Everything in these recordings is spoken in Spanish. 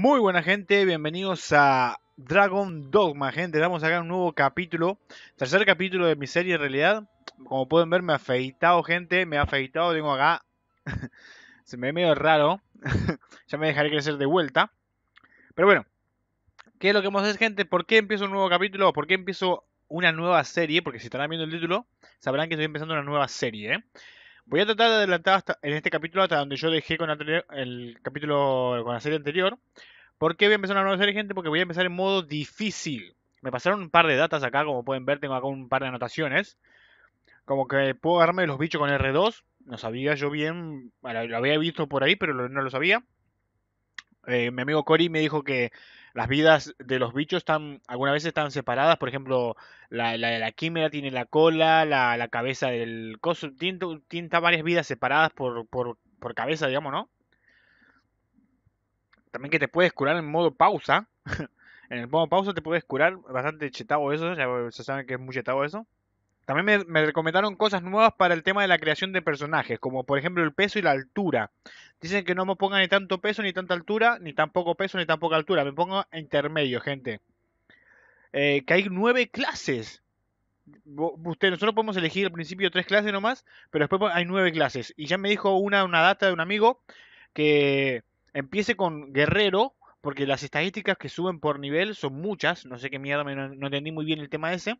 Muy buena gente, bienvenidos a Dragon Dogma, gente. Vamos a hacer un nuevo capítulo, tercer capítulo de mi serie en realidad. Como pueden ver, me he afeitado, gente, me he afeitado, tengo acá... Se me ve medio raro, ya me dejaré crecer de vuelta. Pero bueno, ¿qué es lo que vamos a gente? ¿Por qué empiezo un nuevo capítulo? ¿Por qué empiezo una nueva serie? Porque si están viendo el título, sabrán que estoy empezando una nueva serie, ¿eh? Voy a tratar de adelantar hasta, en este capítulo hasta donde yo dejé con el capítulo con la serie anterior. ¿Por qué voy a empezar a nueva serie, gente? Porque voy a empezar en modo difícil. Me pasaron un par de datas acá, como pueden ver, tengo acá un par de anotaciones. Como que puedo agarrarme los bichos con R2. No sabía yo bien, bueno, lo había visto por ahí, pero no lo sabía. Eh, mi amigo Cory me dijo que las vidas de los bichos están, algunas veces están separadas, por ejemplo, la, la, la quimera tiene la cola, la, cabeza del coso, tiene, varias vidas separadas por, por, por cabeza, digamos, ¿no? También que te puedes curar en modo pausa. en el modo pausa te puedes curar bastante chetado eso, ya saben que es muy chetado eso. También me, recomendaron cosas nuevas para el tema de la creación de personajes, como por ejemplo el peso y la altura. Dicen que no me pongan ni tanto peso, ni tanta altura, ni poco peso, ni poca altura. Me pongo intermedio, gente. Eh, que hay nueve clases. Usted, nosotros podemos elegir al principio tres clases nomás, pero después hay nueve clases. Y ya me dijo una, una data de un amigo que empiece con guerrero, porque las estadísticas que suben por nivel son muchas. No sé qué mierda, no entendí muy bien el tema ese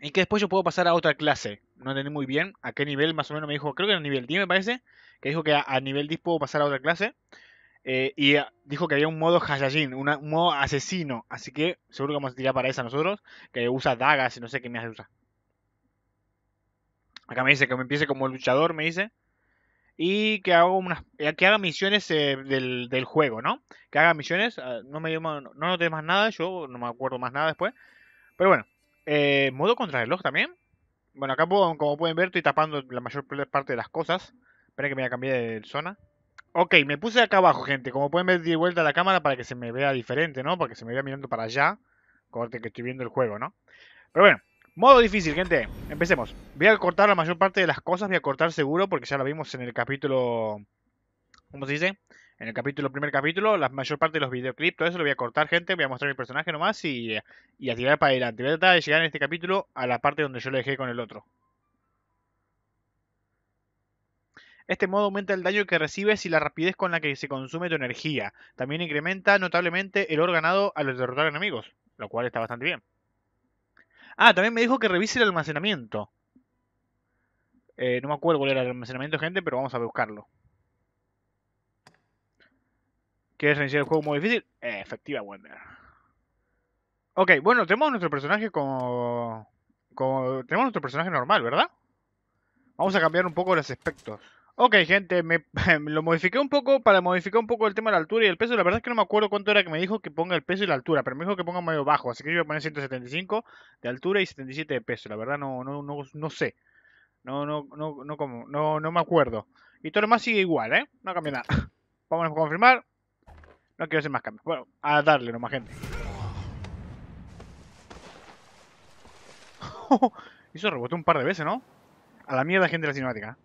y que después yo puedo pasar a otra clase. No entendí muy bien a qué nivel, más o menos me dijo, creo que era nivel 10 me parece, que dijo que a, nivel 10 puedo pasar a otra clase. Eh, y ah, dijo que había un modo Hayajin, un modo asesino. Así que seguro que vamos a tirar para esa nosotros, que usa dagas y no sé qué me hace usar. Acá me dice que me empiece como luchador, me dice. Y que, unas, eh, que haga misiones eh, del, juego, ¿no? Que haga misiones. Ah, no me no noté más nada, yo no me acuerdo más nada después. Pero bueno, eh, modo reloj también. Bueno, acá como pueden ver estoy tapando la mayor parte de las cosas. Esperen que me voy a cambiar de zona. Ok, me puse acá abajo, gente. Como pueden ver, di vuelta a la cámara para que se me vea diferente, ¿no? Para que se me vea mirando para allá. Corte este que estoy viendo el juego, ¿no? Pero bueno, modo difícil, gente. Empecemos. Voy a cortar la mayor parte de las cosas. Voy a cortar seguro porque ya lo vimos en el capítulo... ¿Cómo se dice? en el capítulo, primer capítulo, la mayor parte de los videoclips, todo eso lo voy a cortar, gente, voy a mostrar el personaje nomás y, a tirar para adelante. Voy a tratar de llegar en este capítulo a la parte donde yo lo dejé con el otro. Este modo aumenta el daño que recibes y la rapidez con la que se consume tu energía. También incrementa notablemente el oro ganado al derrotar enemigos, lo cual está bastante bien. Ah, también me dijo que revise el almacenamiento. Eh, no me acuerdo cuál era el almacenamiento, gente, pero vamos a buscarlo. ¿Quieres iniciar el juego muy difícil? Efectiva Wender. Ok, bueno, tenemos nuestro personaje como... como... Tenemos nuestro personaje normal, ¿verdad? Vamos a cambiar un poco los aspectos. Ok, gente, me, lo modifiqué un poco para modificar un poco el tema de la altura y el peso. La verdad es que no me acuerdo cuánto era que me dijo que ponga el peso y la altura, pero me dijo que ponga medio bajo. Así que yo voy a poner 175 de altura y 77 de peso. La verdad no, no, sé. No, no, no, no, como, no, no me acuerdo. Y todo lo más sigue igual, ¿eh? No cambia nada. Vamos a confirmar. No quiero hacer más cambios. Bueno, a darle nomás, gente. Eso rebotó un par de veces, ¿no? A la mierda, gente, de la cinemática.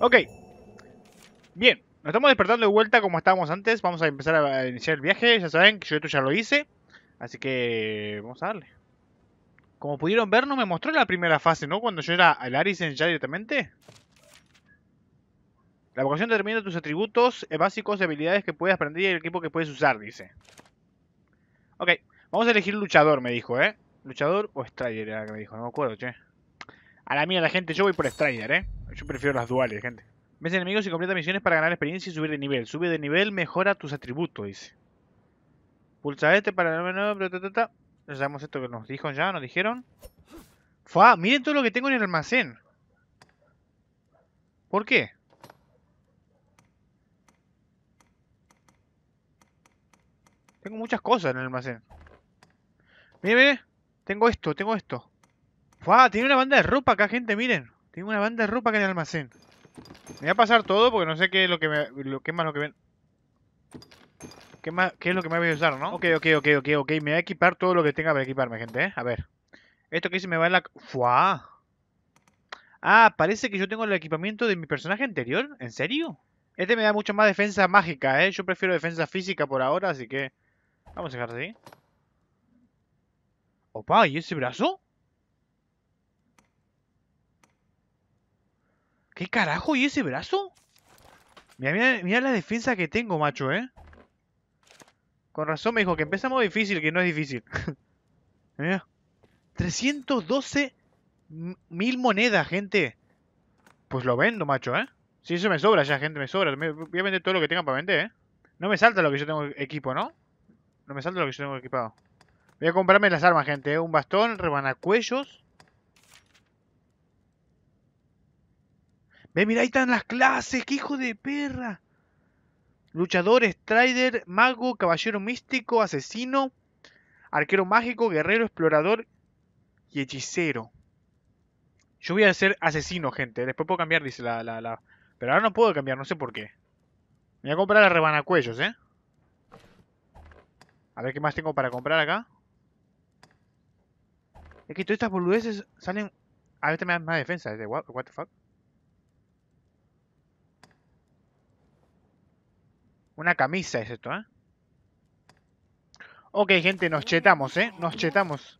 Ok. Bien. Nos estamos despertando de vuelta como estábamos antes. Vamos a empezar a iniciar el viaje. Ya saben que yo esto ya lo hice. Así que vamos a darle. Como pudieron ver, no me mostró la primera fase, ¿no? Cuando yo era el Arisen ya directamente. La vocación determina tus atributos eh, básicos y habilidades que puedes aprender y el equipo que puedes usar, dice. Ok, vamos a elegir luchador, me dijo, ¿eh? Luchador o Strider, era que me dijo, no me acuerdo, che. A la mía, la gente, yo voy por Strider, ¿eh? Yo prefiero las duales, gente. Ves enemigos y completa misiones para ganar experiencia y subir de nivel. Sube de nivel, mejora tus atributos, dice. Pulsa este para... Ya sabemos esto que nos dijo ya, nos dijeron. ¡Fua! Miren todo lo que tengo en el almacén. ¿Por qué? Tengo muchas cosas en el almacén. Miren, mire. Tengo esto, tengo esto. ¡Fua! Tiene una banda de ropa acá, gente, miren. Tengo una banda de ropa acá en el almacén. Me voy a pasar todo porque no sé qué es lo que me, más lo que ven. ¿Qué, es lo que me voy a usar, no? Ok, ok, ok, ok, ok. Me voy a equipar todo lo que tenga para equiparme, gente, ¿eh? A ver. Esto que se me va en la... ¡Fua! Ah, parece que yo tengo el equipamiento de mi personaje anterior. ¿En serio? Este me da mucho más defensa mágica, ¿eh? Yo prefiero defensa física por ahora, así que... Vamos a dejar así. Opa, ¿y ese brazo? ¿Qué carajo? ¿Y ese brazo? Mira, mira, la defensa que tengo, macho, ¿eh? Con razón me dijo que empezamos difícil, que no es difícil. mira. 312 mil monedas, gente. Pues lo vendo, macho, ¿eh? Si eso me sobra ya, gente, me sobra. Voy a vender todo lo que tenga para vender, ¿eh? No me salta lo que yo tengo equipo, ¿no? No me salto lo que yo tengo equipado. Voy a comprarme las armas, gente. Eh. Un bastón, rebanacuellos. Ve, mira, ahí están las clases. ¡Qué hijo de perra! Luchador, Strider, Mago, Caballero Místico, Asesino, Arquero Mágico, Guerrero, Explorador y Hechicero. Yo voy a ser asesino, gente. Después puedo cambiar, dice la, la, la... Pero ahora no puedo cambiar, no sé por qué. Me voy a comprar las rebanacuellos, ¿eh? A ver qué más tengo para comprar acá. Es que todas estas boludeces salen... A ver te me dan más defensa. Es de what, the fuck. Una camisa es esto, ¿eh? Ok, gente, nos chetamos, ¿eh? Nos chetamos.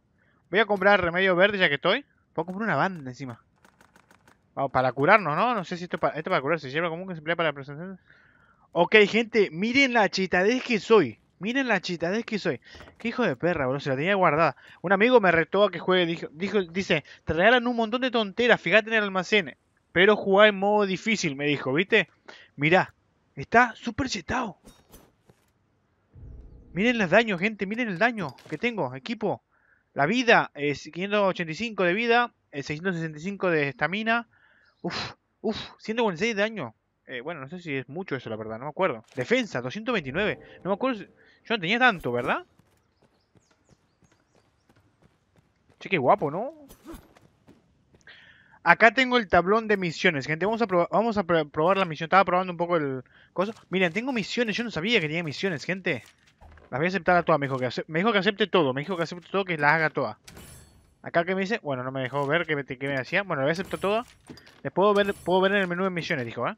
Voy a comprar remedio verde ya que estoy. Puedo comprar una banda encima. Vamos, para curarnos, ¿no? No sé si esto, para, esto para curarse. lleva, común que se emplea para la presencia Ok, gente, miren la chetadez que soy. Miren la chitadez que soy. Qué hijo de perra, bro. Se la tenía guardada. Un amigo me retó a que juegue. Dijo, dice, te regalan un montón de tonteras. Fíjate en el almacén. Pero jugá en modo difícil, me dijo, ¿viste? Mirá, está súper chetado. Miren los daños, gente. Miren el daño que tengo, equipo. La vida es 585 de vida. 665 eh, de estamina. Uf, uf, 146 de daño. Eh, bueno, no sé si es mucho eso, la verdad, no me acuerdo. Defensa, 229. No me acuerdo. Si... Yo no tenía tanto, ¿verdad? Che, qué guapo, ¿no? Acá tengo el tablón de misiones, gente. Vamos a, probar, vamos a probar la misión. Estaba probando un poco el cosa. Miren, tengo misiones. Yo no sabía que tenía misiones, gente. Las voy a aceptar a todas. Me dijo que, me dijo que acepte todo. Me dijo que acepte todo, que las haga todas. Acá que me dice... Bueno, no me dejó ver qué me, hacía. Bueno, las voy a aceptar todas. Les puedo ver, puedo ver en el menú de misiones, dijo, ¿eh?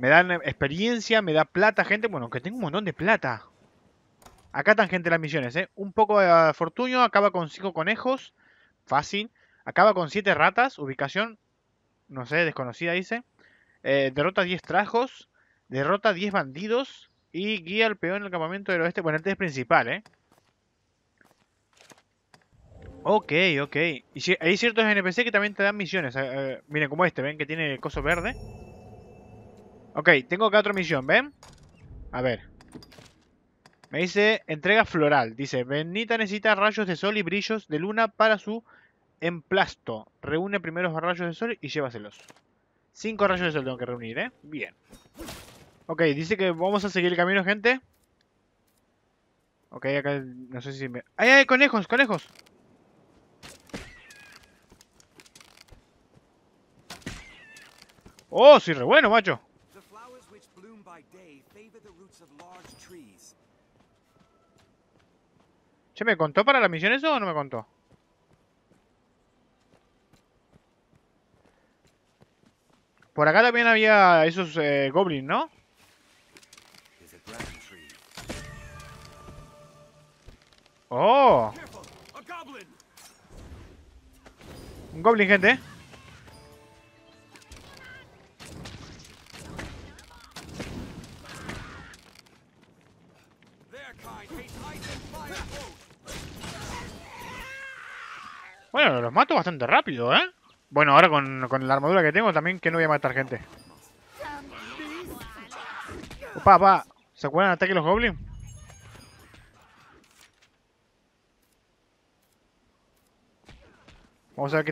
Me dan experiencia, me da plata, gente. Bueno, que tengo un montón de plata. Acá están gente las misiones, ¿eh? Un poco de ah, fortunio, acaba con 5 conejos. Fácil. Acaba con 7 ratas. Ubicación, no sé, desconocida dice. Eh, derrota 10 trajos. Derrota 10 bandidos. Y guía al peón en el campamento del oeste. Bueno, este es principal, ¿eh? Ok, ok. Y hay ciertos NPC que también te dan misiones. Eh, eh, miren, como este, ven que tiene el coso verde. Ok, tengo acá otra misión, ¿ven? A ver. Me dice entrega floral. Dice, Benita necesita rayos de sol y brillos de luna para su emplasto. Reúne primero los rayos de sol y llévaselos. Cinco rayos de sol tengo que reunir, ¿eh? Bien. Ok, dice que vamos a seguir el camino, gente. Ok, acá no sé si ve. ¡Ay, ay, conejos, conejos! ¡Oh, soy re bueno, macho! ¿Se ¿me contó para la misión eso o no me contó? Por acá también había esos eh, goblins, ¿no? ¡Oh! Un goblin, gente. Bueno, los mato bastante rápido, ¿eh? Bueno, ahora con, la armadura que tengo también que no voy a matar gente. Opa, ¿Se acuerdan de ataque los goblins? Vamos a ver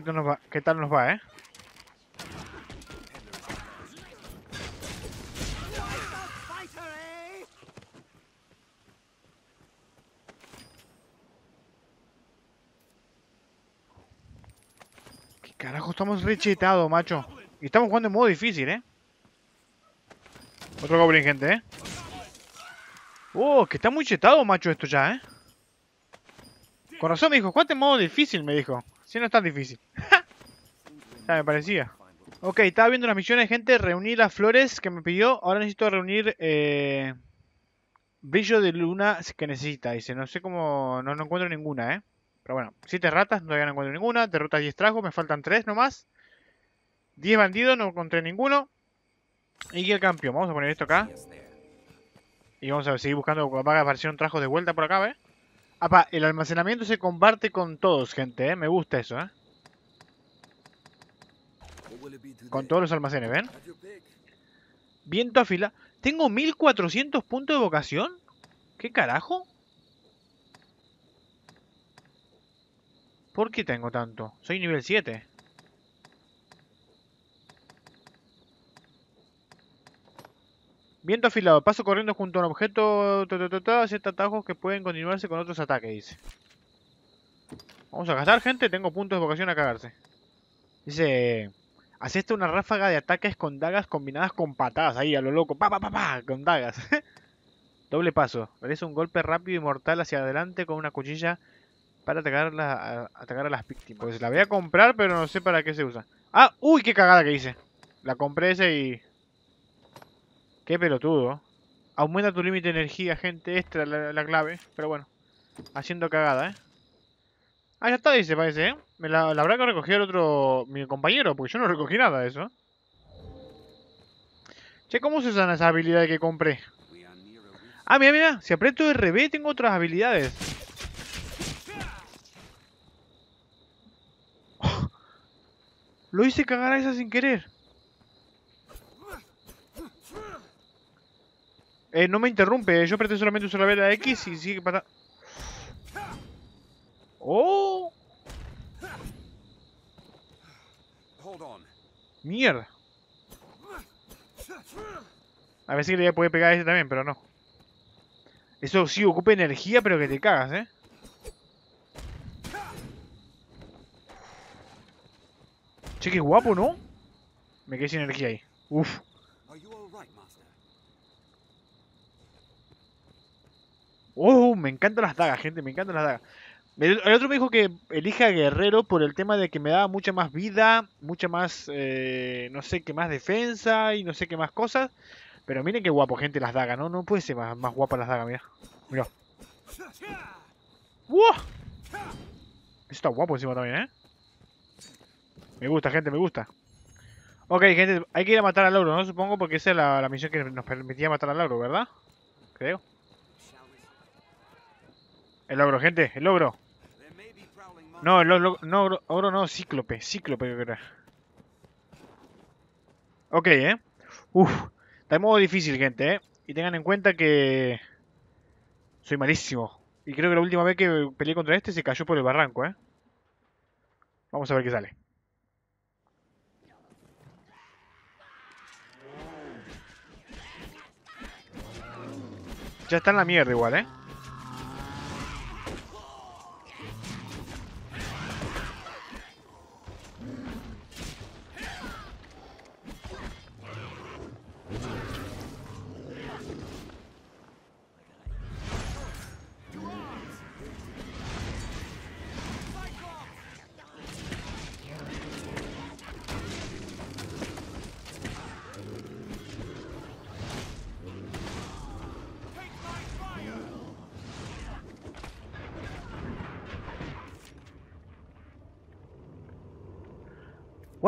qué tal nos va ¿eh? chetado macho. Y estamos jugando en modo difícil, ¿eh? Otro goblin, gente, ¿eh? Oh, que está muy chetado, macho, esto ya, ¿eh? Con razón me dijo, jugaste en modo difícil? Me dijo. Si no es tan difícil. ya me parecía. Ok, estaba viendo las misiones, gente. Reuní las flores que me pidió. Ahora necesito reunir... Eh... Brillo de luna que necesita. Dice, no sé cómo... No, encuentro ninguna, ¿eh? Pero bueno, 7 ratas, todavía no encuentro ninguna. derrota 10 tragos, me faltan 3 nomás. 10 bandidos, no encontré ninguno. Y el campeón, vamos a poner esto acá. Y vamos a seguir buscando, a aparecer un trajo de vuelta por acá, ¿ves? pa. el almacenamiento se comparte con todos, gente, ¿eh? Me gusta eso, ¿eh? Con todos los almacenes, ¿ven? Viento afilado. ¿Tengo 1400 puntos de vocación? ¿Qué carajo? ¿Por qué tengo tanto? Soy nivel 7. Viento afilado. Paso corriendo junto a un objeto. Ciertos atajos que pueden continuarse con otros ataques, dice. Vamos a gastar, gente. Tengo puntos de vocación a cagarse. Dice... Haceste una ráfaga de ataques con dagas combinadas con patadas. Ahí, a lo loco. Pa, pa, pa, pa. Con dagas. Doble paso. Parece un golpe rápido y mortal hacia adelante con una cuchilla para atacar, a, las víctimas. Pues la voy a comprar, pero no sé para qué se usa. ¡Ah! ¡Uy! ¡Qué cagada que hice! La compré ese y... Qué pelotudo. Aumenta tu límite de energía, gente. extra la, clave. Pero bueno. Haciendo cagada, ¿eh? Ah, ya está, dice, parece, ¿eh? Me la, habrá que recoger el otro... Mi compañero, porque yo no recogí nada de eso. ¿eh? Che, ¿cómo se usan esas habilidades que compré? Ah, mira, mira. Si aprieto RB tengo otras habilidades. Lo hice cagar a esa sin querer. Eh, no me interrumpe, yo pretendo solamente usar la vela X y sigue para... ¡Oh! ¡Mierda! A ver si le voy a poder pegar a ese también, pero no. Eso sí ocupa energía, pero que te cagas, ¿eh? Che, guapo, ¿no? Me quedé sin energía ahí. Uf. Uh, Me encantan las dagas, gente, me encantan las dagas. El, otro me dijo que elija guerrero por el tema de que me daba mucha más vida, mucha más, eh, no sé qué más defensa y no sé qué más cosas. Pero miren qué guapo, gente, las dagas, ¿no? No puede ser más, más guapa las dagas, mira. Mira. ¡Wow! Está guapo encima también, ¿eh? Me gusta, gente, me gusta. Ok, gente, hay que ir a matar al Lauro, ¿no? Supongo porque esa es la, la misión que nos permitía matar al Lauro, ¿verdad? Creo. El ogro, gente, el ogro. No, el ogro, no, ogro, no, cíclope, cíclope que era. Ok, eh. Uf, está en modo difícil, gente, eh. Y tengan en cuenta que... Soy malísimo. Y creo que la última vez que peleé contra este se cayó por el barranco, eh. Vamos a ver qué sale. Ya está en la mierda igual, eh.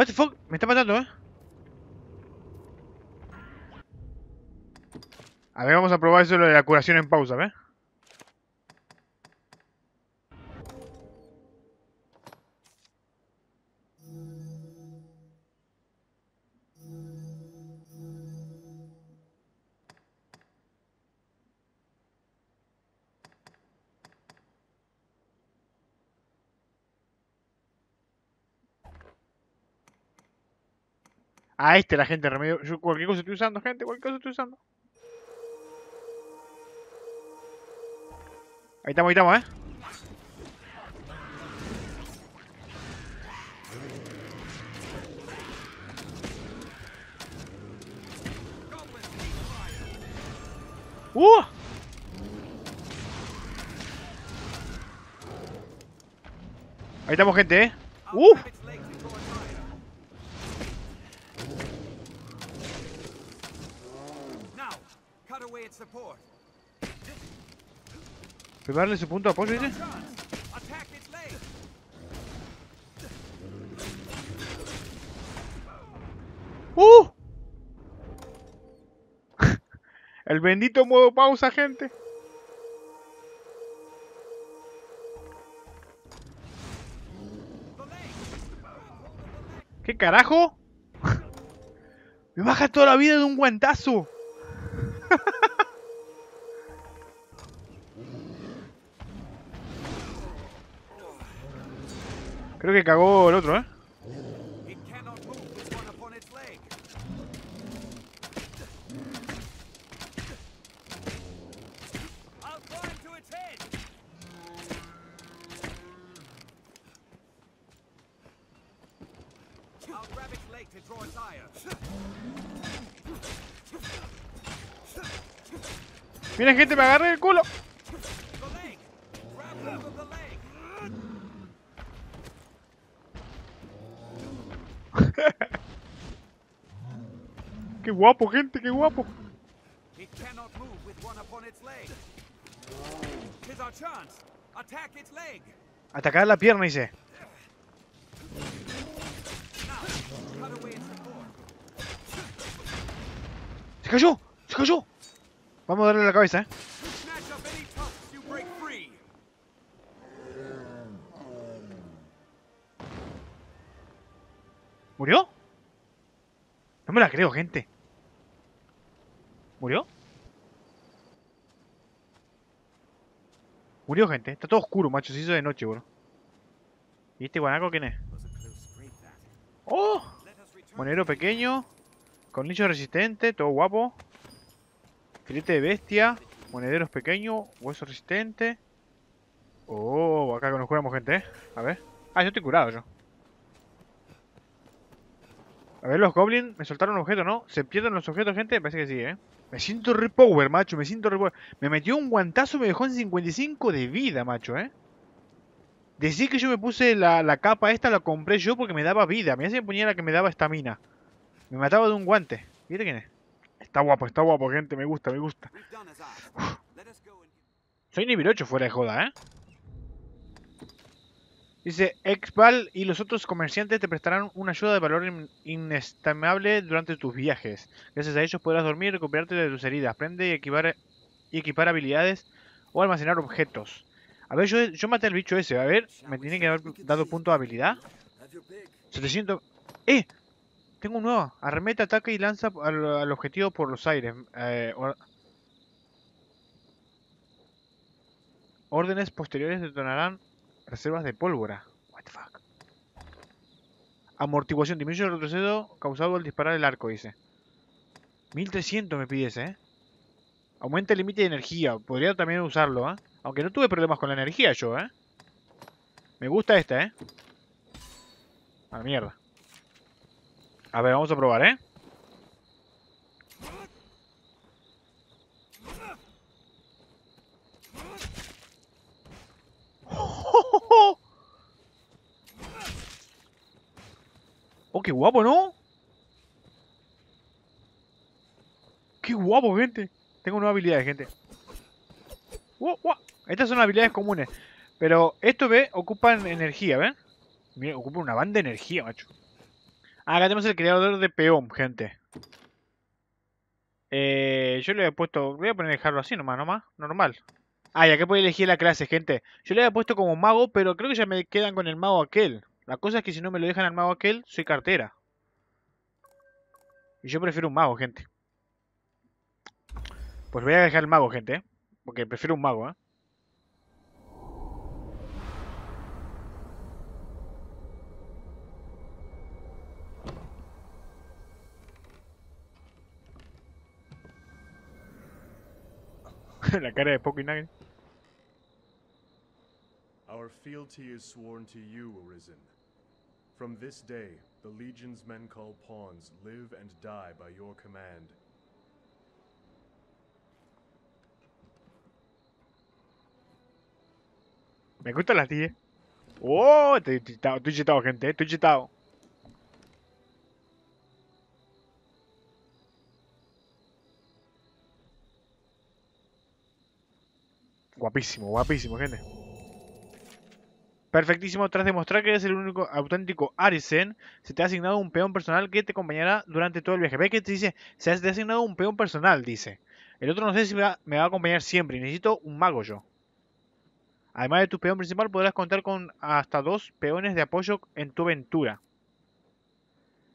What fuck? Me está matando, ¿eh? A ver, vamos a probar eso de la curación en pausa, ¿eh? A este la gente remedio. Yo cualquier cosa estoy usando, gente, cualquier cosa estoy usando. Ahí estamos, ahí estamos, eh. ¡Uh! Ahí estamos, gente, eh. ¡Uh! darle su punto de apoyo, ¡Uh! El bendito modo pausa, gente. ¿Qué carajo? Me baja toda la vida de un guantazo. que cagó el otro, ¿eh? Mira gente, me agarré el culo. qué guapo, gente, qué guapo. Atacar la pierna, dice. ¡Se cayó! ¡Se cayó! Vamos a darle la cabeza, eh. ¿Murió? No me la creo, gente. ¿Murió? Murió gente, está todo oscuro, macho, se hizo de noche, bro. ¿Y este guanaco quién es? ¡Oh! Monedero pequeño, con nicho resistente, todo guapo. Filete de bestia, monederos pequeño. hueso resistente. Oh, acá que nos curamos gente, eh. A ver. Ah, yo estoy curado yo. A ver, los goblins me soltaron un objeto, ¿no? ¿Se pierden los objetos, gente? Parece que sí, ¿eh? Me siento repower, macho, me siento repower. Me metió un guantazo y me dejó en 55 de vida, macho, ¿eh? Decí que yo me puse la, capa esta, la compré yo porque me daba vida. Mira si me ponía la que me daba esta mina. Me mataba de un guante. Mira quién es. Está guapo, está guapo, gente. Me gusta, me gusta. Soy nivel 8 fuera de joda, ¿eh? Dice, expal y los otros comerciantes te prestarán una ayuda de valor inestimable durante tus viajes. Gracias a ellos podrás dormir y recuperarte de tus heridas. Aprende y equipar, y equipar habilidades o almacenar objetos. A ver, yo, maté al bicho ese. A ver, me tiene que haber dado punto de habilidad. 700... ¡Eh! Tengo un nuevo. Arremete, ataque y lanza al, objetivo por los aires. Eh, órdenes posteriores detonarán Reservas de pólvora. What the fuck. Amortiguación. Disminuye el retrocedo causado al disparar el arco, dice. 1300 me pides, ¿eh? Aumenta el límite de energía. Podría también usarlo, ¿eh? Aunque no tuve problemas con la energía yo, ¿eh? Me gusta esta, ¿eh? A la mierda. A ver, vamos a probar, ¿eh? qué guapo, ¿no? Qué guapo, gente. Tengo nuevas habilidades, gente. Estas son habilidades comunes. Pero esto, ve, ocupan energía, ¿ven? Ocupa una banda de energía, macho. Ah, acá tenemos el creador de peón, gente. Eh, yo le había puesto... Voy a poner dejarlo así nomás, nomás. Normal. Ah, y acá puedo elegir la clase, gente. Yo le había puesto como mago, pero creo que ya me quedan con el mago aquel. La cosa es que si no me lo dejan al mago aquel, soy cartera. Y yo prefiero un mago, gente. Pues voy a dejar el mago, gente. ¿eh? Porque prefiero un mago, ¿eh? La cara de Poco 9 Our fealty sworn to Arisen. From this day, the Legion's men call pawns live and die by your command. Me gusta la tía. ¡Oh! Estoy chitado, estoy chitado, gente. Estoy chitado. Guapísimo, guapísimo, gente. Perfectísimo, tras demostrar que eres el único auténtico Arisen, se te ha asignado un peón personal que te acompañará durante todo el viaje. Ve que te dice, se te ha asignado un peón personal, dice. El otro no sé si me va, a acompañar siempre, necesito un mago yo. Además de tu peón principal, podrás contar con hasta dos peones de apoyo en tu aventura.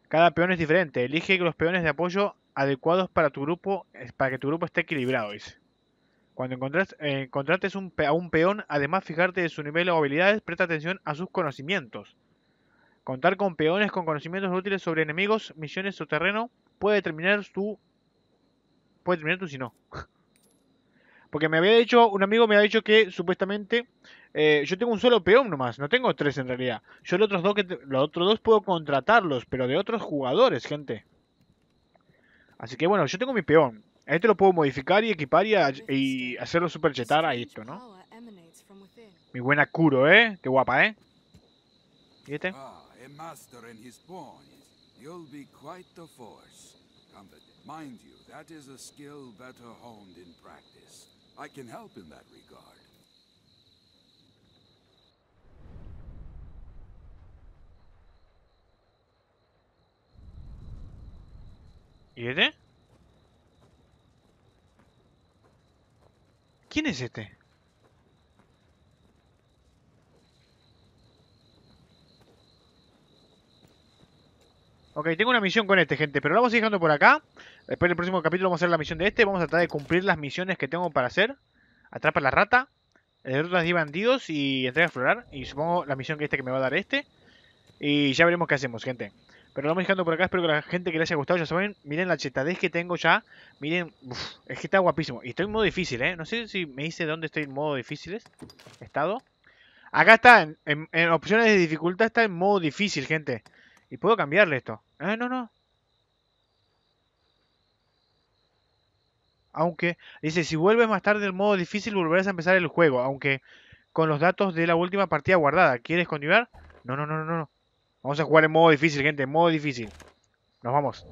Cada peón es diferente, elige los peones de apoyo adecuados para tu grupo, para que tu grupo esté equilibrado, dice. Cuando eh, encontraste un, a un peón, además fijarte de su nivel o habilidades, presta atención a sus conocimientos. Contar con peones con conocimientos útiles sobre enemigos, misiones o terreno puede determinar tu... Puede determinar tu si no. Porque me había dicho, un amigo me ha dicho que supuestamente eh, yo tengo un solo peón nomás, no tengo tres en realidad. Yo los otros dos que los otros dos puedo contratarlos, pero de otros jugadores, gente. Así que bueno, yo tengo mi peón. A este lo puedo modificar y equipar y, hacerlo super chetar a esto, ¿no? Mi buena Kuro, ¿eh? Qué guapa, ¿eh? ¿Y este? Ah, ¿Y este? ¿Quién es este? Ok, tengo una misión con este, gente, pero la vamos a ir dejando por acá. Después del próximo capítulo vamos a hacer la misión de este. Vamos a tratar de cumplir las misiones que tengo para hacer. Atrapa la rata, derrotas 10 bandidos y entrega a explorar. Y supongo la misión que este que me va a dar este. Y ya veremos qué hacemos, gente. Pero lo vamos dejando por acá. Espero que la gente que le haya gustado, ya saben, miren la chetadez que tengo ya. Miren, es que está guapísimo. Y estoy en modo difícil, ¿eh? No sé si me dice dónde estoy en modo difícil. Estado. Acá está, en, opciones de dificultad está en modo difícil, gente. Y puedo cambiarle esto. Ah, no, no. Aunque, dice, si vuelves más tarde en modo difícil, volverás a empezar el juego. Aunque con los datos de la última partida guardada. ¿Quieres continuar? No, no, no, no, no. Vamos a jugar en modo difícil, gente, en modo difícil. Nos vamos.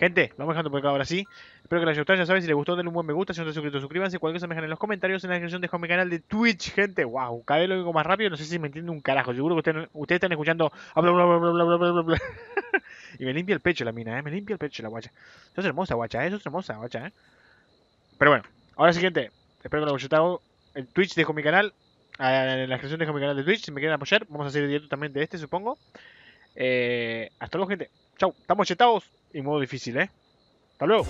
Gente, vamos dejando por acá ahora sí. Espero que les haya gustado. Ya saben, si les gustó, denle un buen me gusta. Si no están suscritos, suscríbanse. Cualquier cosa me dejan en los comentarios. En la descripción dejo mi canal de Twitch, gente. Wow, cada vez lo digo más rápido. No sé si me entiende un carajo. Seguro que ustedes, están escuchando. Bla, bla, bla, y me limpia el pecho la mina, ¿eh? Me limpia el pecho la guacha. Eso es hermosa, guacha, ¿eh? Eso es hermosa, guacha, ¿eh? Pero bueno, ahora sí, gente. Espero que lo haya gustado. En Twitch dejo mi canal. Ah, en la descripción dejo mi canal de Twitch. Si me quieren apoyar, vamos a hacer directamente de este, supongo. Eh, hasta luego, gente. Chau, estamos chetados y modo difícil, ¿eh? Hasta luego.